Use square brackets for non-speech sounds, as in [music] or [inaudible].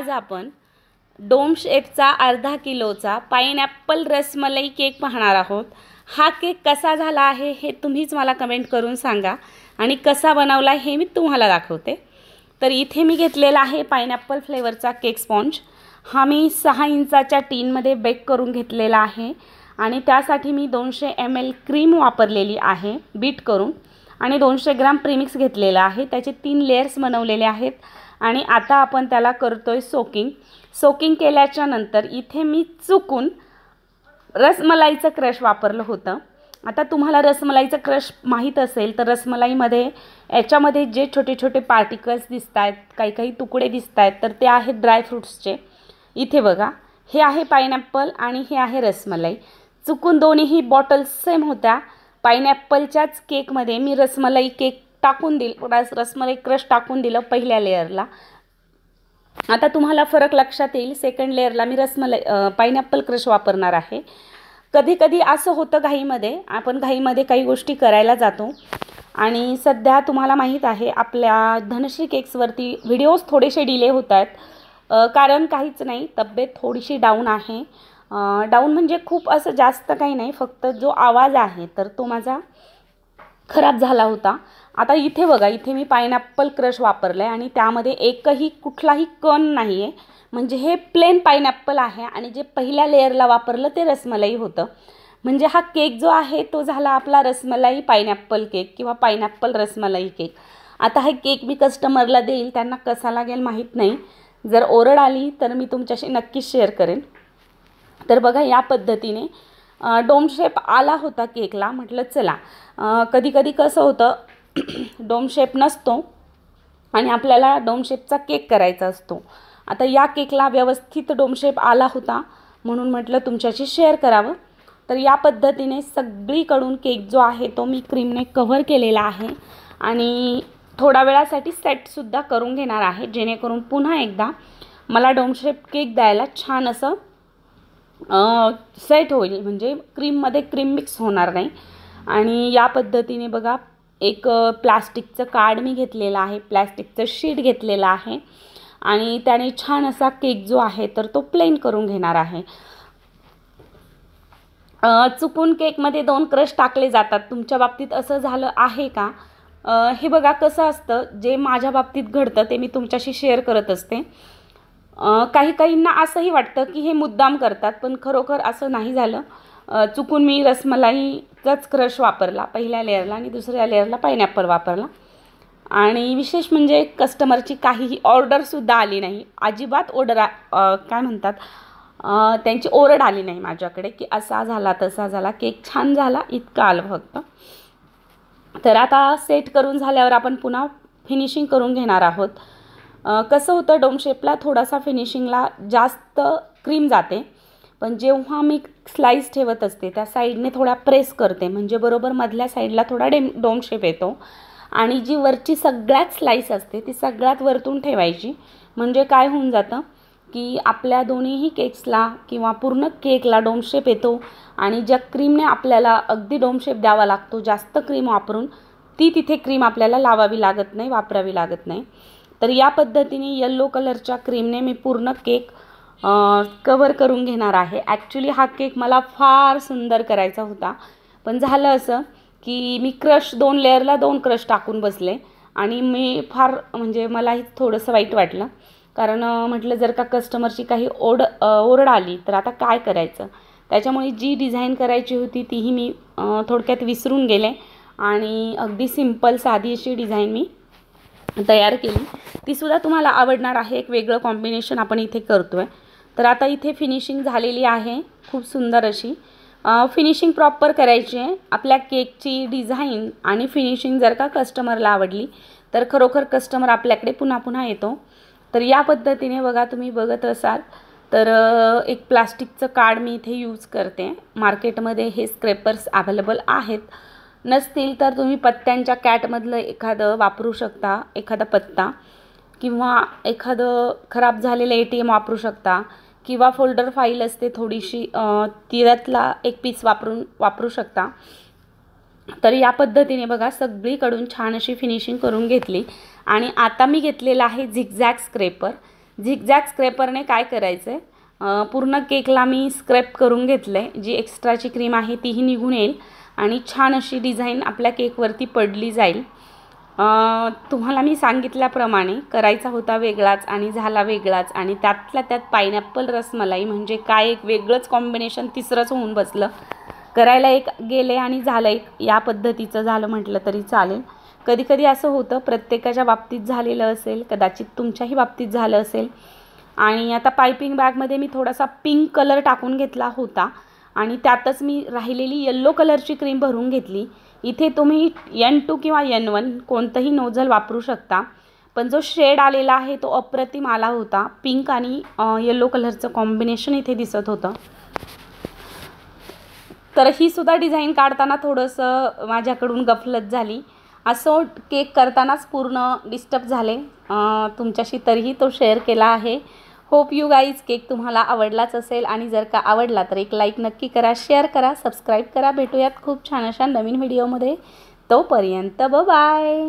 आज आपण डोम शेपचा अर्धा किलोचा पाईनॲप्पल रसमलई केक पाहणार आहोत हा केक कसा झाला आहे हे तुम्हीच मला कमेंट करून सांगा आणि कसा बनवला हे मी तुम्हाला दाखवते तर इथे मी घेतलेला आहे पाईनॲप्पल फ्लेवरचा केक स्पॉन्ज हा मी सहा इंचाच्या टीनमध्ये बेक करून घेतलेला आहे आणि त्यासाठी मी दोनशे एम एल क्रीम वापरलेली आहे बीट करून आणि दोनशे ग्राम प्रीमिक्स घेतलेला आहे त्याचे तीन लेयर्स बनवलेले आहेत आणि आता आपण त्याला करतो आहे सोकिंग सोकिंग केल्याच्या नंतर इथे मी चुकून रसमलाईचं क्रश वापरलं होतं आता तुम्हाला रसमलाईचं क्रश माहीत असेल तर रसमलाईमध्ये याच्यामध्ये जे छोटे छोटे पार्टिकल्स दिसत आहेत काही काही तुकडे दिसत आहेत तर ते आहेत ड्रायफ्रूट्सचे इथे बघा हे आहे पायनॅप्पल आणि हे आहे रसमलाई चुकून दोन्हीही बॉटल्स सेम होत्या पायनॅप्पलच्याच केकमध्ये मी रसमलाई केक टाकून दिल रस रसमलाई क्रश टाकून दिलं पहिल्या लेअरला आता तुम्हाला फरक लक्षात येईल सेकंड लेअरला मी रसमलाई पायनॅपल क्रश वापरणार आहे कधी कधी असं होतं घाईमध्ये आपण घाईमध्ये काही गोष्टी करायला जातो आणि सध्या तुम्हाला माहीत आहे आपल्या धनश्री केक्सवरती व्हिडिओज थोडेसे डिले होत आहेत कारण काहीच नाही तब्येत थोडीशी डाऊन आहे डाऊन म्हणजे खूप असं जास्त काही नाही फक्त जो आवाज आहे तर तो माझा खराब झाला होता आता इथे बघा इथे मी पायनॅपल क्रश वापरलं आहे आणि त्यामध्ये एकही कुठलाही कण नाही आहे म्हणजे हे प्लेन पायनॅपल आहे आणि जे पहिल्या लेअरला वापरलं ते रसमलाई होतं म्हणजे हा केक जो आहे तो झाला आपला रसमलाई पायनॅपल केक किंवा पायनॅपल रसमलाई केक आता हे केक मी कस्टमरला देईल त्यांना कसा लागेल माहीत नाही जर ओरड आली तर मी तुमच्याशी नक्कीच शेअर करेन तर बघा या पद्धतीने डोम शेप आला होता केकला म्हटलं चला कधी कधी कसं होतं [clears throat] डोम शेप नसतो आणि आपल्याला डोम शेपचा केक करायचा असतो आता या केकला व्यवस्थित डोम शेप आला होता म्हणून म्हटलं तुमच्याशी शेअर करावं तर या पद्धतीने सगळीकडून केक जो आहे तो मी क्रीमने कव्हर केलेला आहे आणि थोडा वेळासाठी सेटसुद्धा करून घेणार आहे जेणेकरून पुन्हा एकदा मला डोमशेप केक द्यायला छान असं सेट होईल म्हणजे क्रीममध्ये क्रीम मिक्स होणार नाही आणि या पद्धतीने बघा एक प्लास्टिकचं कार्ड मी घेतलेलं आहे प्लॅस्टिकचं शीट घेतलेलं आहे आणि त्याने छान असा केक जो आहे तर तो प्लेन करून घेणार आहे चुकून केकमध्ये दोन क्रश टाकले जातात तुमच्या बाबतीत असं झालं आहे का हे बघा कसं असतं जे माझ्या बाबतीत घडतं ते मी तुमच्याशी शेअर करत असते काही काहींना असंही वाटतं की हे मुद्दाम करतात पण खरोखर असं नाही झालं चुकून मी रसमलाईचाच क्रश वापरला पहिल्या लेअरला आणि दुसऱ्या लेअरला पायनॅपल वापरला आणि विशेष म्हणजे कस्टमरची काहीही ऑर्डरसुद्धा आली नाही अजिबात ऑर्डर काय म्हणतात त्यांची ओरड आली नाही माझ्याकडे की असा झाला तसा झाला केक छान झाला इतका आलं फक्त तर आता सेट करून झाल्यावर आपण पुन्हा फिनिशिंग करून घेणार आहोत कसं होतं डोमशेपला थोडासा फिनिशिंगला जास्त क्रीम जाते पण जेव्हा मी स्लाईस ठेवत असते त्या साईडने थोडा प्रेस करते म्हणजे बरोबर मधल्या साईडला थोडा डेम डोमशेप येतो आणि जी वरची सगळ्यात स्लाईस असते ती सगळ्यात वरतून ठेवायची म्हणजे काय होऊन जातं की आपल्या दोन्हीही केक्सला किंवा पूर्ण केकला डोमशेप येतो आणि ज्या क्रीमने आपल्याला अगदी डोमशेप द्यावा लागतो जास्त क्रीम वापरून ती तिथे क्रीम आपल्याला लावावी लागत नाही वापरावी लागत नाही तर या पद्धतीने यल्लो कलरच्या क्रीमने मी पूर्ण केक कवर करून घेणार आहे ॲक्च्युली हा केक मला फार सुंदर करायचा होता पण झालं असं की मी क्रश दोन लेअरला दोन क्रश टाकून बसले आणि मी फार म्हणजे मलाही थोडंसं वाईट वाटलं कारण म्हटलं जर का कस्टमरची काही ओढ ओरड आली तर आता काय करायचं त्याच्यामुळे जी डिझाईन करायची होती तीही मी थोडक्यात विसरून गेले आणि अगदी सिंपल साधी अशी डिझाईन मी तयार केली तीसुद्धा तुम्हाला आवडणार आहे एक वेगळं कॉम्बिनेशन आपण इथे करतो आहे तर आता इथे फिनिशिंग झालेली आहे खूप सुंदर अशी फिनिशिंग प्रॉपर करायची आहे आपल्या केकची डिझाईन आणि फिनिशिंग जर का कस्टमरला आवडली तर खरोखर कस्टमर आपल्याकडे पुन्हा पुन्हा येतो तर या पद्धतीने बघा तुम्ही बघत असाल तर एक प्लास्टिकचं कार्ड मी इथे यूज करते मार्केटमध्ये हे स्क्रेपर्स अवेलेबल आहेत नसतील तर तुम्ही पत्त्यांच्या कॅटमधलं एखादं वापरू शकता एखादा पत्ता किंवा एखादं खराब झालेलं ए टी एम वापरू शकता किंवा फोल्डर फाईल असते थोडीशी तिरातला एक पीस वापरून वापरू शकता तर या पद्धतीने बघा सगळीकडून छान अशी फिनिशिंग करून घेतली आणि आता मी घेतलेला आहे झिगझॅग स्क्रेपर झिगझॅग स्क्रेपरने काय करायचं आहे पूर्ण केकला मी स्क्रेप करून घेतलं आहे जी एक्स्ट्राची क्रीम आहे तीही निघून येईल आणि छान अशी डिझाईन आपल्या केकवरती पडली जाईल तुम्हाला मी सांगितल्याप्रमाणे करायचा होता वेगळाच आणि झाला वेगळाच आणि त्यातल्या त्यात पायनॅपल रसमलाई म्हणजे काय एक वेगळंच कॉम्बिनेशन तिसरंच होऊन बसलं करायला एक गेले आणि झालं एक या पद्धतीचं झालं म्हटलं तरी चालेल कधीकधी असं होतं प्रत्येकाच्या बाबतीत झालेलं असेल कदाचित तुमच्याही बाबतीत झालं असेल आणि आता पायपिंग बॅगमध्ये मी थोडासा पिंक कलर टाकून घेतला होता आणि त्यातच मी राहिलेली यल्लो कलरची क्रीम भरून घेतली इथे तुम्ही यन टू किंवा यन वन कोणतंही नोझल वापरू शकता पण जो शेड आलेला आहे तो अप्रतिम आला होता पिंक आणि येल्लो कलरचं कॉम्बिनेशन इथे दिसत होतं तर ही सुद्धा डिझाईन काढताना थोडंसं माझ्याकडून गफलत झाली असं केक करतानाच पूर्ण डिस्टर्ब झाले तुमच्याशी तरीही तो शेअर केला आहे होप यू गाईज केक तुम्हाला आवडलाच असेल आणि जर का आवडला तर एक लाईक नक्की करा शेअर करा सबस्क्राईब करा भेटूयात खूप छान अशा नवीन व्हिडिओमध्ये तोपर्यंत ब बाय